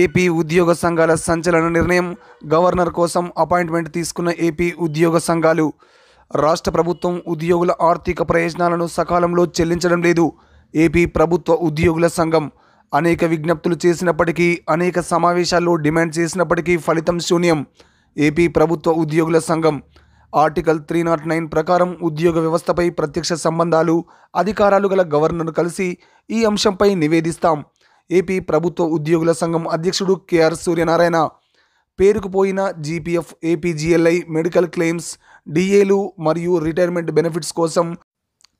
AP ఉద్యోగ సంఘాల సంచలన నిర్ణయం గవర్నర్ కోసం అపాయింట్మెంట్ తీసుకున్న ఏపీ ఉద్యోగ సంఘాలు రాష్ట్ర ప్రభుత్వం ఉద్యోగుల ఆర్థిక ప్రయోజనాలను సకాలంలో చెల్లించడం లేదు ఏపీ ప్రభుత్వ ఉద్యోగుల సంఘం అనేక విజ్ఞప్తులు చేసినప్పటికీ అనేక సమావేశాల్లో డిమాండ్ చేసినప్పటికీ ఫలితం శూన్యం ఏపీ ప్రభుత్వ ఉద్యోగుల సంఘం ఆర్టికల్ త్రీ నాట్ నైన్ ప్రకారం ఉద్యోగ వ్యవస్థపై ప్రత్యక్ష సంబంధాలు అధికారాలు గల గవర్నర్ను కలిసి ఈ అంశంపై నివేదిస్తాం ఏపీ ప్రభుత్వ ఉద్యోగుల సంఘం అధ్యక్షుడు కెఆర్ సూర్యనారాయణ పేరుకుపోయిన జీపీఎఫ్ ఏపీజీఎల్ఐ మెడికల్ క్లెయిమ్స్ డిఏలు మరియు రిటైర్మెంట్ బెనిఫిట్స్ కోసం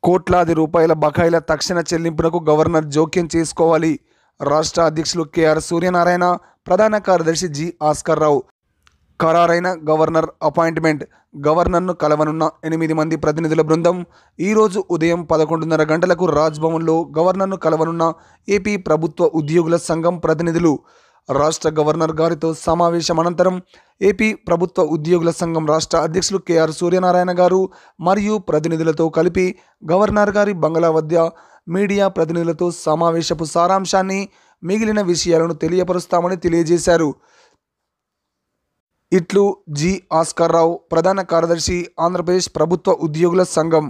కోట్లాది రూపాయల బకాయిల తక్షణ చెల్లింపునకు గవర్నర్ జోక్యం చేసుకోవాలి రాష్ట్ర అధ్యక్షులు కెఆర్ సూర్యనారాయణ ప్రధాన కార్యదర్శి జి ఆస్కర్ రావు ఖరారైన గవర్నర్ అపాయింట్మెంట్ గవర్నర్ను కలవనున్న ఎనిమిది మంది ప్రతినిధుల బృందం ఈరోజు ఉదయం పదకొండున్నర గంటలకు రాజ్భవన్లో గవర్నర్ను కలవనున్న ఏపీ ప్రభుత్వ ఉద్యోగుల సంఘం ప్రతినిధులు రాష్ట్ర గవర్నర్ గారితో సమావేశం అనంతరం ఏపీ ప్రభుత్వ ఉద్యోగుల సంఘం రాష్ట్ర అధ్యక్షులు కెఆర్ సూర్యనారాయణ గారు మరియు ప్రతినిధులతో కలిపి గవర్నర్ గారి బంగ్లా వద్ద మీడియా ప్రతినిధులతో సమావేశపు సారాంశాన్ని మిగిలిన విషయాలను తెలియపరుస్తామని తెలియజేశారు ఇట్లు జి రావు ప్రధాన కార్యదర్శి ఆంధ్రప్రదేశ్ ప్రభుత్వ ఉద్యోగుల సంఘం